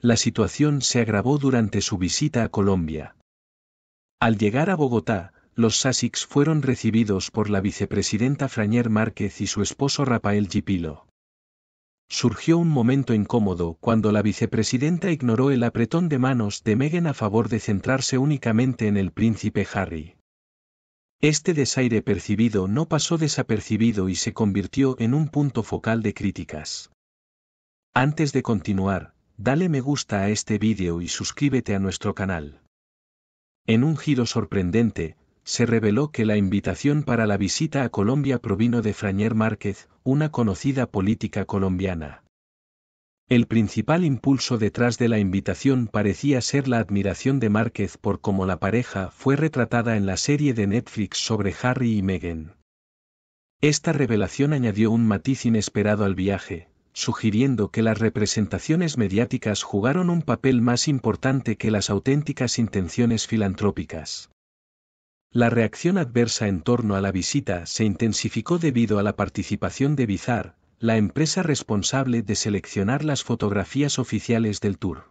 la situación se agravó durante su visita a Colombia. Al llegar a Bogotá, los Sasics fueron recibidos por la vicepresidenta Frañer Márquez y su esposo Rafael Gipilo. Surgió un momento incómodo cuando la vicepresidenta ignoró el apretón de manos de Meghan a favor de centrarse únicamente en el príncipe Harry. Este desaire percibido no pasó desapercibido y se convirtió en un punto focal de críticas. Antes de continuar, Dale me gusta a este vídeo y suscríbete a nuestro canal. En un giro sorprendente, se reveló que la invitación para la visita a Colombia provino de Frañer Márquez, una conocida política colombiana. El principal impulso detrás de la invitación parecía ser la admiración de Márquez por cómo la pareja fue retratada en la serie de Netflix sobre Harry y Meghan. Esta revelación añadió un matiz inesperado al viaje, sugiriendo que las representaciones mediáticas jugaron un papel más importante que las auténticas intenciones filantrópicas. La reacción adversa en torno a la visita se intensificó debido a la participación de Bizar, la empresa responsable de seleccionar las fotografías oficiales del tour.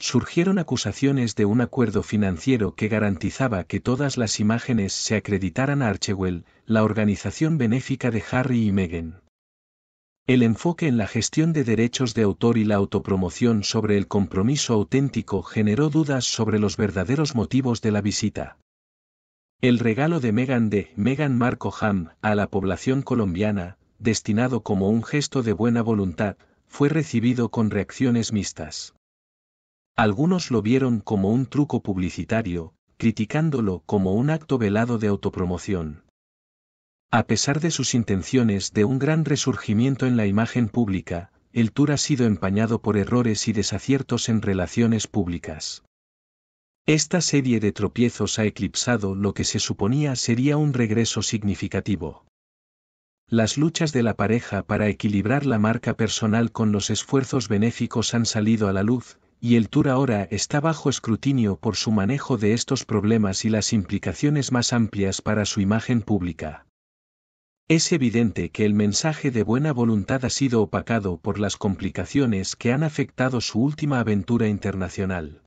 Surgieron acusaciones de un acuerdo financiero que garantizaba que todas las imágenes se acreditaran a Archewell, la organización benéfica de Harry y Meghan. El enfoque en la gestión de derechos de autor y la autopromoción sobre el compromiso auténtico generó dudas sobre los verdaderos motivos de la visita. El regalo de Megan de Megan Marco Ham a la población colombiana, destinado como un gesto de buena voluntad, fue recibido con reacciones mixtas. Algunos lo vieron como un truco publicitario, criticándolo como un acto velado de autopromoción. A pesar de sus intenciones de un gran resurgimiento en la imagen pública, el tour ha sido empañado por errores y desaciertos en relaciones públicas. Esta serie de tropiezos ha eclipsado lo que se suponía sería un regreso significativo. Las luchas de la pareja para equilibrar la marca personal con los esfuerzos benéficos han salido a la luz, y el tour ahora está bajo escrutinio por su manejo de estos problemas y las implicaciones más amplias para su imagen pública. Es evidente que el mensaje de buena voluntad ha sido opacado por las complicaciones que han afectado su última aventura internacional.